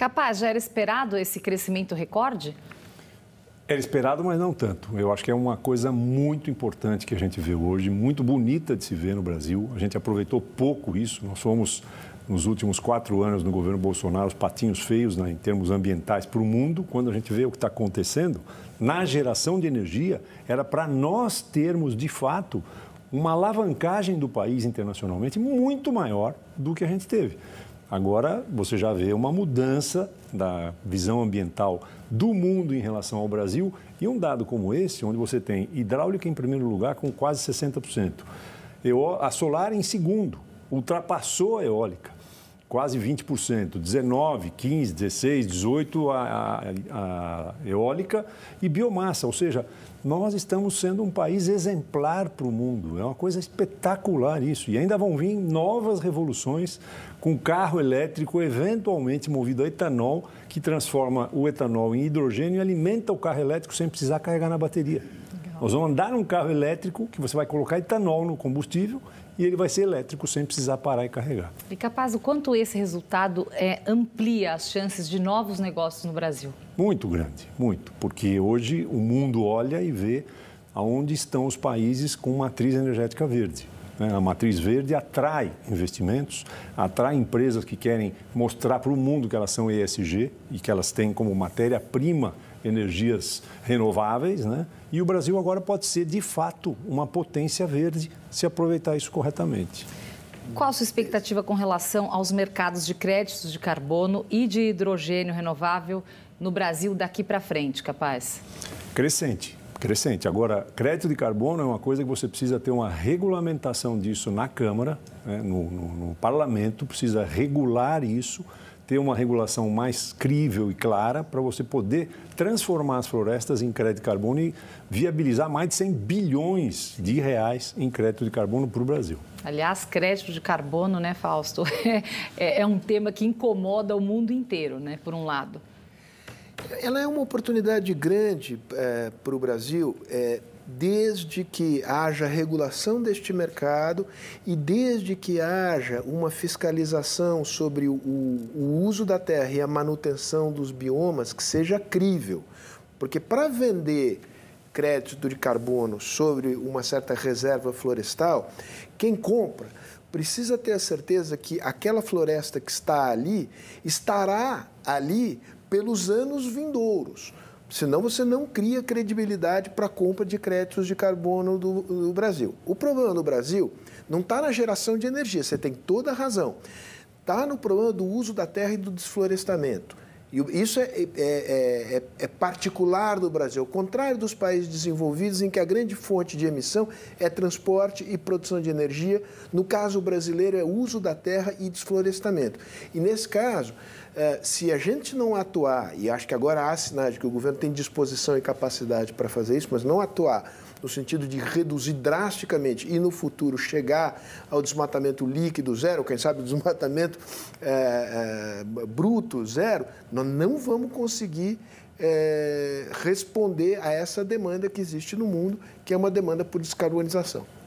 Capaz, já era esperado esse crescimento recorde? Era esperado, mas não tanto. Eu acho que é uma coisa muito importante que a gente vê hoje, muito bonita de se ver no Brasil. A gente aproveitou pouco isso. Nós fomos, nos últimos quatro anos no governo Bolsonaro, os patinhos feios né, em termos ambientais para o mundo. Quando a gente vê o que está acontecendo, na geração de energia, era para nós termos, de fato, uma alavancagem do país internacionalmente muito maior do que a gente teve. Agora, você já vê uma mudança da visão ambiental do mundo em relação ao Brasil e um dado como esse, onde você tem hidráulica em primeiro lugar com quase 60%, a solar em segundo, ultrapassou a eólica quase 20%, 19, 15, 16, 18 a, a, a eólica e biomassa, ou seja, nós estamos sendo um país exemplar para o mundo. É uma coisa espetacular isso. E ainda vão vir novas revoluções com carro elétrico, eventualmente movido a etanol, que transforma o etanol em hidrogênio e alimenta o carro elétrico sem precisar carregar na bateria. Nós vamos andar num carro elétrico que você vai colocar etanol no combustível e ele vai ser elétrico sem precisar parar e carregar. E capaz, o quanto esse resultado é, amplia as chances de novos negócios no Brasil? Muito grande, muito. Porque hoje o mundo olha e vê aonde estão os países com matriz energética verde. Né? A matriz verde atrai investimentos, atrai empresas que querem mostrar para o mundo que elas são ESG e que elas têm como matéria-prima energias renováveis, né? E o Brasil agora pode ser, de fato, uma potência verde se aproveitar isso corretamente. Qual a sua expectativa com relação aos mercados de créditos de carbono e de hidrogênio renovável no Brasil daqui para frente, capaz? Crescente crescente. Agora, crédito de carbono é uma coisa que você precisa ter uma regulamentação disso na Câmara, né? no, no, no, Parlamento, precisa regular isso, ter uma regulação mais crível e clara para você poder transformar as florestas em crédito de carbono e viabilizar mais de 100 bilhões de reais em crédito de carbono para o Brasil. Aliás, crédito de carbono, né, Fausto? É, é, é um tema que incomoda o mundo inteiro, né, por um lado. Ela é uma oportunidade grande é, para o Brasil, é, desde que haja regulação deste mercado e desde que haja uma fiscalização sobre o, o uso da terra e a manutenção dos biomas que seja crível. Porque para vender crédito de carbono sobre uma certa reserva florestal, quem compra precisa ter a certeza que aquela floresta que está ali estará ali pelos anos vindouros. Senão você não cria credibilidade para a compra de créditos de carbono do, do Brasil. O problema do Brasil não está na geração de energia, você tem toda a razão. Está no problema do uso da terra e do desflorestamento. E isso é, é, é, é, particular do Brasil, ao contrário dos países desenvolvidos, em que a grande fonte de emissão é transporte e produção de energia. No caso brasileiro, é uso da terra e desflorestamento. E nesse caso, é, se a gente não atuar, e acho que agora há sinais de que o governo tem disposição e capacidade para fazer isso, mas não atuar no sentido de reduzir drasticamente e no futuro chegar ao desmatamento líquido zero, quem sabe desmatamento é, é, bruto zero, nós não vamos conseguir é, responder a essa demanda que existe no mundo, que é uma demanda por descarbonização.